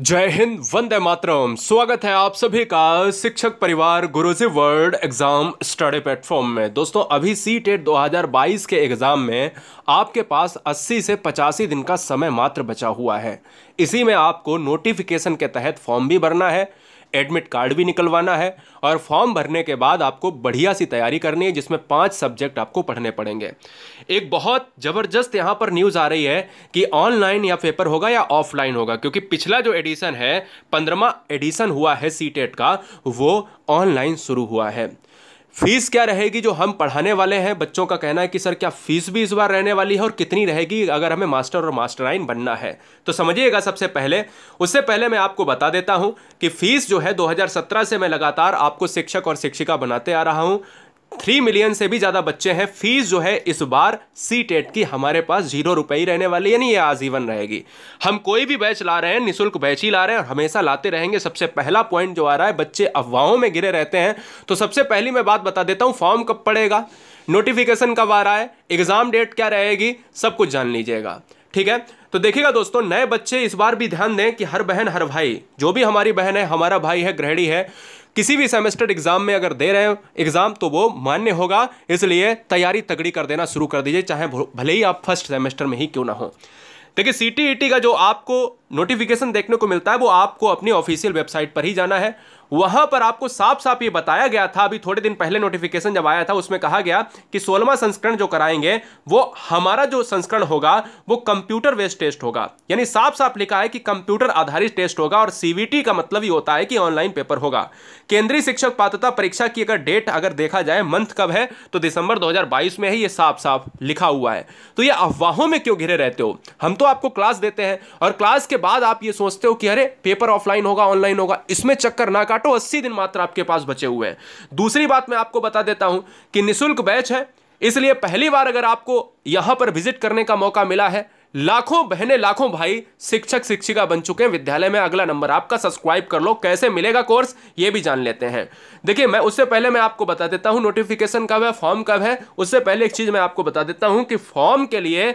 जय हिंद वंदे मातरम स्वागत है आप सभी का Shikshak Parivar Guruji world exam study platform में दोस्तों अभी सी टेट e दो के एग्जाम में आपके पास 80 से पचासी दिन का समय मात्र बचा हुआ है इसी में आपको नोटिफिकेशन के तहत फॉर्म भी भरना है एडमिट कार्ड भी निकलवाना है और फॉर्म भरने के बाद आपको बढ़िया सी तैयारी करनी है जिसमें पाँच सब्जेक्ट आपको पढ़ने पड़ेंगे एक बहुत ज़बरदस्त यहाँ पर न्यूज़ आ रही है कि ऑनलाइन या पेपर होगा या ऑफलाइन होगा क्योंकि पिछला जो एडिशन है पंद्रहवा एडिशन हुआ है सी e का वो ऑनलाइन शुरू हुआ है फीस क्या रहेगी जो हम पढ़ाने वाले हैं बच्चों का कहना है कि सर क्या फीस भी इस बार रहने वाली है और कितनी रहेगी अगर हमें मास्टर और मास्टरलाइन बनना है तो समझिएगा सबसे पहले उससे पहले मैं आपको बता देता हूं कि फीस जो है 2017 से मैं लगातार आपको शिक्षक और शिक्षिका बनाते आ रहा हूं थ्री मिलियन से भी ज़्यादा बच्चे हैं फीस जो है इस बार सी टेट e की हमारे पास जीरो रुपये ही रहने वाली यानी ये आजीवन रहेगी हम कोई भी बैच ला रहे हैं निःशुल्क बैच ही ला रहे हैं और हमेशा लाते रहेंगे सबसे पहला पॉइंट जो आ रहा है बच्चे अफवाहों में गिरे रहते हैं तो सबसे पहली मैं बात बता देता हूँ फॉर्म कब पड़ेगा नोटिफिकेशन कब आ रहा है एग्ज़ाम डेट क्या रहेगी सब कुछ जान लीजिएगा ठीक है तो देखिएगा दोस्तों नए बच्चे इस बार भी ध्यान दें कि हर बहन हर भाई जो भी हमारी बहन है हमारा भाई है गृहिणी है किसी भी सेमेस्टर एग्जाम में अगर दे रहे हैं एग्जाम तो वो मान्य होगा इसलिए तैयारी तगड़ी कर देना शुरू कर दीजिए चाहे भले ही आप फर्स्ट सेमेस्टर में ही क्यों ना हो देखिए सी टी e का जो आपको नोटिफिकेशन देखने को मिलता है वो आपको अपनी ऑफिशियल वेबसाइट पर ही जाना है वहां पर आपको साफ साफ ये बताया गया था अभी थोड़े दिन पहले नोटिफिकेशन जब आया था उसमें कहा गया कि सोलवा संस्करण जो कराएंगे वो हमारा जो संस्करण होगा वो कंप्यूटर बेस्ड टेस्ट होगा यानी साफ साफ लिखा है कि कंप्यूटर आधारित टेस्ट होगा और सीवीटी का मतलब ये होता है कि ऑनलाइन पेपर होगा केंद्रीय शिक्षक पात्रता परीक्षा की अगर डेट अगर देखा जाए मंथ कब है तो दिसंबर दो में ही ये साफ साफ लिखा हुआ है तो ये अफवाहों में क्यों घिरे रहते हो हम तो आपको क्लास देते हैं और क्लास के बाद आप ये सोचते हो कि अरे पेपर ऑफलाइन होगा ऑनलाइन होगा इसमें चक्कर ना काटो अस्सी दिन मात्र आपके पास बचे हुए हैं दूसरी बात मैं आपको बता देता हूं कि निःशुल्क बैच है इसलिए पहली बार अगर आपको यहां पर विजिट करने का मौका मिला है लाखों बहने लाखों भाई शिक्षक शिक्षिका बन चुके हैं विद्यालय में अगला नंबर आपका सब्सक्राइब कर लो कैसे मिलेगा कोर्स ये भी जान लेते हैं देखिए मैं उससे पहले मैं आपको बता देता हूं नोटिफिकेशन कब है फॉर्म कब है उससे पहले एक चीज मैं आपको बता देता हूं कि फॉर्म के लिए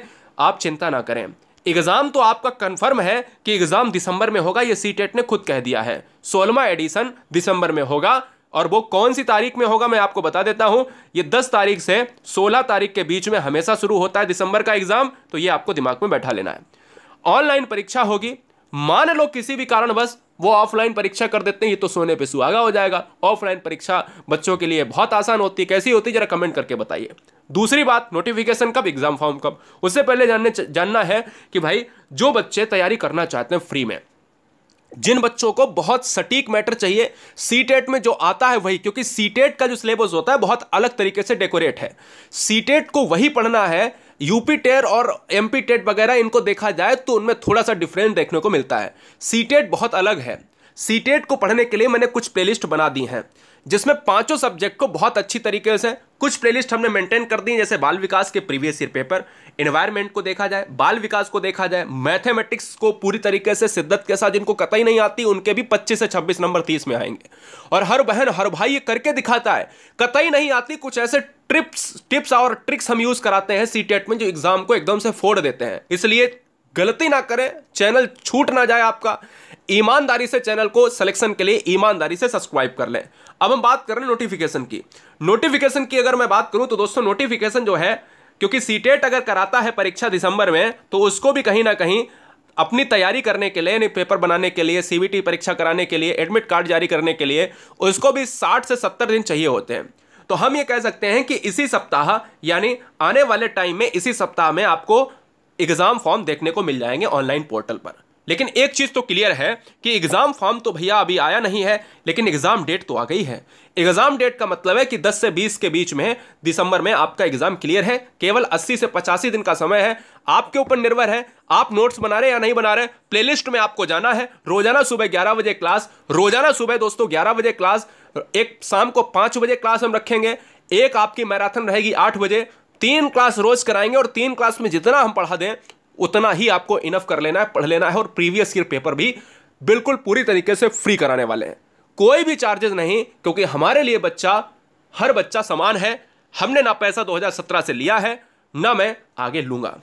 आप चिंता ना करें एग्ज़ाम तो आपका कंफर्म है कि एग्ज़ाम दिसंबर में होगा ये सी टेट e ने खुद कह दिया है सोलवा एडिशन दिसंबर में होगा और वो कौन सी तारीख में होगा मैं आपको बता देता हूं ये 10 तारीख से 16 तारीख के बीच में हमेशा शुरू होता है दिसंबर का एग्ज़ाम तो ये आपको दिमाग में बैठा लेना है ऑनलाइन परीक्षा होगी मान लो किसी भी कारण बस वो ऑफलाइन परीक्षा कर देते हैं ये तो सोने पे सुहागा हो जाएगा ऑफलाइन परीक्षा बच्चों के लिए बहुत आसान होती है कैसी होती है जरा कमेंट करके बताइए दूसरी बात नोटिफिकेशन कब एग्जाम फॉर्म कब उससे पहले जानने जानना है कि भाई जो बच्चे तैयारी करना चाहते हैं फ्री में जिन बच्चों को बहुत सटीक मैटर चाहिए सीटेट e में जो आता है वही क्योंकि सीटेट e का जो सिलेबस होता है बहुत अलग तरीके से डेकोरेट है सीटेट e को वही पढ़ना है यूपी टेर और एमपी टेट वगैरह इनको देखा जाए तो उनमें थोड़ा सा डिफरेंस देखने को मिलता है सीटेट बहुत अलग है सीटेट को पढ़ने के लिए मैंने कुछ प्लेलिस्ट बना दी हैं जिसमें पांचों सब्जेक्ट को बहुत अच्छी तरीके से कुछ प्लेलिस्ट हमने मेंटेन कर दी जैसे बाल विकास के प्रीवियस ईयर पेपर एनवायरमेंट को देखा जाए बाल विकास को देखा जाए मैथमेटिक्स को पूरी तरीके से शिद्दत के साथ जिनको कतई नहीं आती उनके भी 25 से 26 नंबर 30 में आएंगे और हर बहन हर भाई ये करके दिखाता है कतई नहीं आती कुछ ऐसे ट्रिप्स टिप्स और ट्रिक्स हम यूज कराते हैं सी टेट e में जो एग्जाम को एकदम से फोड़ देते हैं इसलिए गलती ना करें चैनल छूट ना जाए आपका ईमानदारी से चैनल को सिलेक्शन के लिए ईमानदारी से सब्सक्राइब कर लें अब हम बात कर रहे हैं नोटिफिकेशन की नोटिफिकेशन की अगर मैं बात करूं तो दोस्तों नोटिफिकेशन जो है क्योंकि सीटेट अगर कराता है परीक्षा दिसंबर में तो उसको भी कहीं ना कहीं अपनी तैयारी करने के लिए यानी पेपर बनाने के लिए सीबीटी परीक्षा कराने के लिए एडमिट कार्ड जारी करने के लिए उसको भी 60 से 70 दिन चाहिए होते हैं तो हम ये कह सकते हैं कि इसी सप्ताह यानी आने वाले टाइम में इसी सप्ताह में आपको एग्ज़ाम फॉर्म देखने को मिल जाएंगे ऑनलाइन पोर्टल पर लेकिन एक चीज़ तो क्लियर है कि एग्ज़ाम फॉर्म तो भैया अभी आया नहीं है लेकिन एग्ज़ाम डेट तो आ गई है एग्ज़ाम डेट का मतलब है कि 10 से 20 के बीच में दिसंबर में आपका एग्ज़ाम क्लियर है केवल 80 से पचासी दिन का समय है आपके ऊपर निर्भर है आप नोट्स बना रहे या नहीं बना रहे प्लेलिस्ट में आपको जाना है रोजाना सुबह ग्यारह बजे क्लास रोजाना सुबह दोस्तों ग्यारह बजे क्लास एक शाम को पाँच बजे क्लास हम रखेंगे एक आपकी मैराथन रहेगी आठ बजे तीन क्लास रोज कराएंगे और तीन क्लास में जितना हम पढ़ा दें उतना ही आपको इनफ कर लेना है पढ़ लेना है और प्रीवियस ईयर पेपर भी बिल्कुल पूरी तरीके से फ्री कराने वाले हैं कोई भी चार्जेस नहीं क्योंकि हमारे लिए बच्चा हर बच्चा समान है हमने ना पैसा 2017 से लिया है ना मैं आगे लूंगा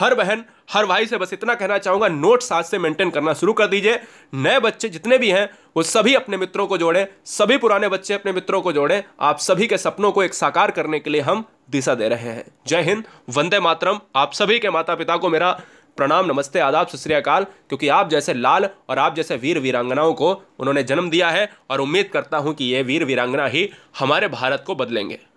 हर बहन हर भाई से बस इतना कहना चाहूँगा नोट साथ से मेंटेन करना शुरू कर दीजिए नए बच्चे जितने भी हैं वो सभी अपने मित्रों को जोड़ें सभी पुराने बच्चे अपने मित्रों को जोड़ें आप सभी के सपनों को एक साकार करने के लिए हम दिशा दे रहे हैं जय हिंद वंदे मातरम आप सभी के माता पिता को मेरा प्रणाम नमस्ते आदाब सत क्योंकि आप जैसे लाल और आप जैसे वीर वीरांगनाओं को उन्होंने जन्म दिया है और उम्मीद करता हूँ कि ये वीर वीरांगना ही हमारे भारत को बदलेंगे